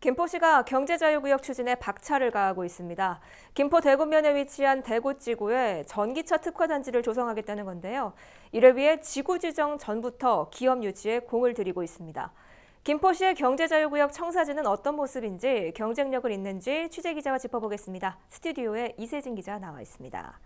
김포시가 경제자유구역 추진에 박차를 가하고 있습니다. 김포 대구면에 위치한 대구지구에 전기차 특화단지를 조성하겠다는 건데요. 이를 위해 지구 지정 전부터 기업 유치에 공을 들이고 있습니다. 김포시의 경제자유구역 청사진은 어떤 모습인지 경쟁력을 있는지 취재기자가 짚어보겠습니다. 스튜디오에 이세진 기자 나와 있습니다.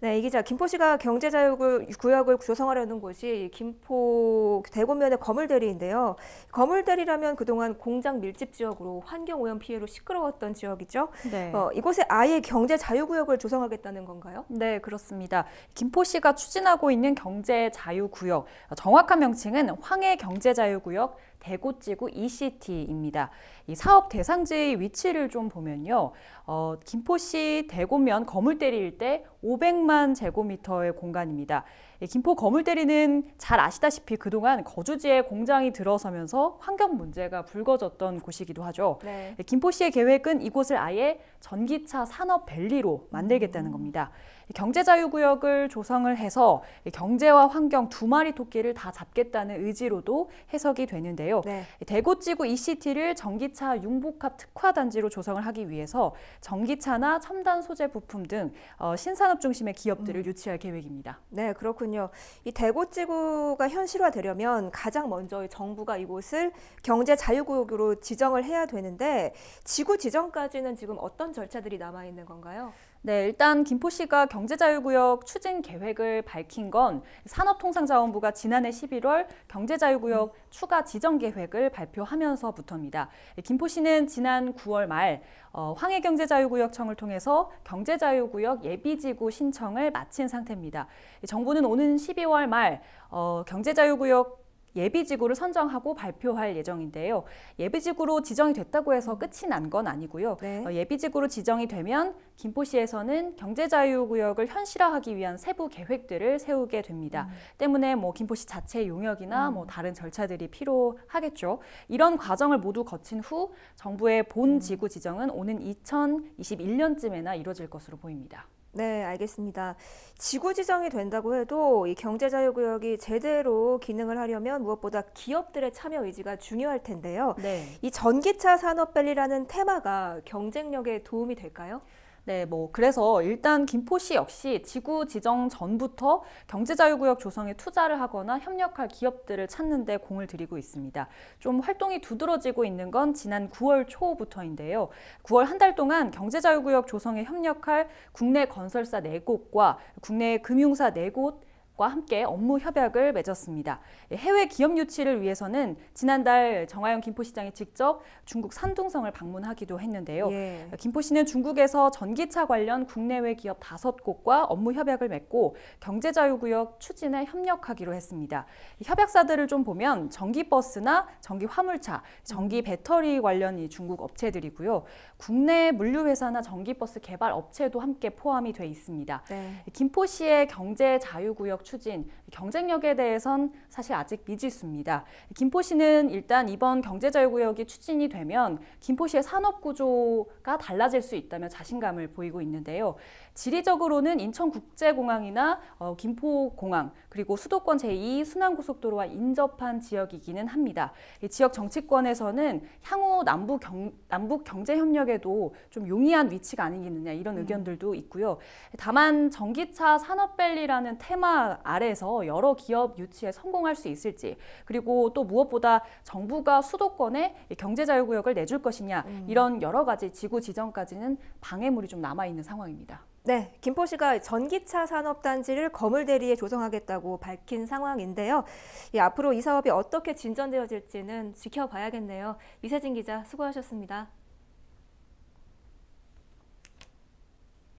네, 이 기자 김포시가 경제자유구역을 조성하려는 곳이 김포 대고면의 거물대리인데요. 거물대리라면 그동안 공장 밀집 지역으로 환경 오염 피해로 시끄러웠던 지역이죠. 네. 어, 이곳에 아예 경제자유구역을 조성하겠다는 건가요? 네, 그렇습니다. 김포시가 추진하고 있는 경제자유구역 정확한 명칭은 황해 경제자유구역 대구지구 ECT입니다. 이 사업 대상지의 위치를 좀 보면요. 어, 김포시 대구면 거물 때릴 때 500만 제곱미터의 공간입니다. 김포 거물때리는잘 아시다시피 그동안 거주지에 공장이 들어서면서 환경 문제가 불거졌던 곳이기도 하죠. 네. 김포시의 계획은 이곳을 아예 전기차 산업 밸리로 만들겠다는 음. 겁니다. 경제자유구역을 조성을 해서 경제와 환경 두 마리 토끼를 다 잡겠다는 의지로도 해석이 되는데요. 있는데요. 네. 대구 지구 ECT를 전기차 융복합 특화 단지로 조성을 하기 위해서 전기차나 첨단 소재 부품 등 어, 신산업 중심의 기업들을 음. 유치할 계획입니다. 네, 그렇군요. 이 대구 지구가 현실화되려면 가장 먼저 정부가 이곳을 경제 자유구역으로 지정을 해야 되는데 지구 지정까지는 지금 어떤 절차들이 남아 있는 건가요? 네, 일단 김포시가 경제자유구역 추진 계획을 밝힌 건 산업통상자원부가 지난해 11월 경제자유구역 음. 추가 지정 계획을 발표하면서부터입니다. 김포시는 지난 9월 말 어, 황해경제자유구역청을 통해서 경제자유구역 예비지구 신청을 마친 상태입니다. 정부는 오는 12월 말 어, 경제자유구역 예비지구를 선정하고 발표할 예정인데요. 예비지구로 지정이 됐다고 해서 음. 끝이 난 건 아니고요. 네. 어, 예비지구로 지정이 되면 김포시에서는 경제자유구역을 현실화하기 위한 세부 계획들을 세우게 됩니다. 음. 때문에 뭐 김포시 자체 용역이나 뭐 음. 뭐 다른 절차들이 필요하겠죠. 이런 과정을 모두 거친 후 정부의 본 음. 지구 지정은 오는 2021년쯤에나 이루어질 것으로 보입니다. 네, 알겠습니다. 지구 지정이 된다고 해도 이 경제자유구역이 제대로 기능을 하려면 무엇보다 기업들의 참여 의지가 중요할 텐데요. 네. 이 전기차 산업밸리라는 테마가 경쟁력에 도움이 될까요? 네, 뭐 그래서 일단 김포시 역시 지구 지정 전부터 경제자유구역 조성에 투자를 하거나 협력할 기업들을 찾는 데 공을 들이고 있습니다. 좀 활동이 두드러지고 있는 건 지난 9월 초부터인데요. 9월 한 달 동안 경제자유구역 조성에 협력할 국내 건설사 4곳과 국내 금융사 4곳, 과 함께 업무 협약을 맺었습니다. 예, 해외 기업 유치를 위해서는 지난달 정하영 김포시장이 직접 중국 산둥성을 방문하기도 했는데요. 예. 예 김포시는 중국에서 전기차 관련 국내외 기업 다섯 곳과 업무 협약을 맺고 경제자유구역 추진에 협력하기로 했습니다. 협약사들을 좀 보면 전기버스나 전기화물차, 전기배터리 관련 중국 업체들이고요. 국내 물류회사나 전기버스 개발 업체도 함께 포함이 돼 있습니다. 네. 김포시의 경제자유구역 추진, 경쟁력에 대해선 사실 아직 미지수입니다. 김포시는 일단 이번 경제자유구역이 추진이 되면 김포시의 산업구조가 달라질 수 있다며 자신감을 보이고 있는데요. 지리적으로는 인천국제공항이나 어, 김포공항 그리고 수도권 제2순환고속도로와 인접한 지역이기는 합니다. 지역 정치권에서는 향후 남북, 경, 남북 경제협력에도 좀 용이한 위치가 아니겠느냐 이런 음. 의견들도 있고요. 다만 전기차 산업밸리라는 테마 아래에서 여러 기업 유치에 성공할 수 있을지 그리고 또 무엇보다 정부가 수도권에 경제자유구역을 내줄 것이냐 음. 이런 여러 가지 지구 지정까지는 방해물이 좀 남아있는 상황입니다. 네, 김포시가 전기차 산업단지를 거물대리에 조성하겠다고 밝힌 상황인데요. 예, 앞으로 이 사업이 어떻게 진전되어질지는 지켜봐야겠네요. 이세진 기자 수고하셨습니다.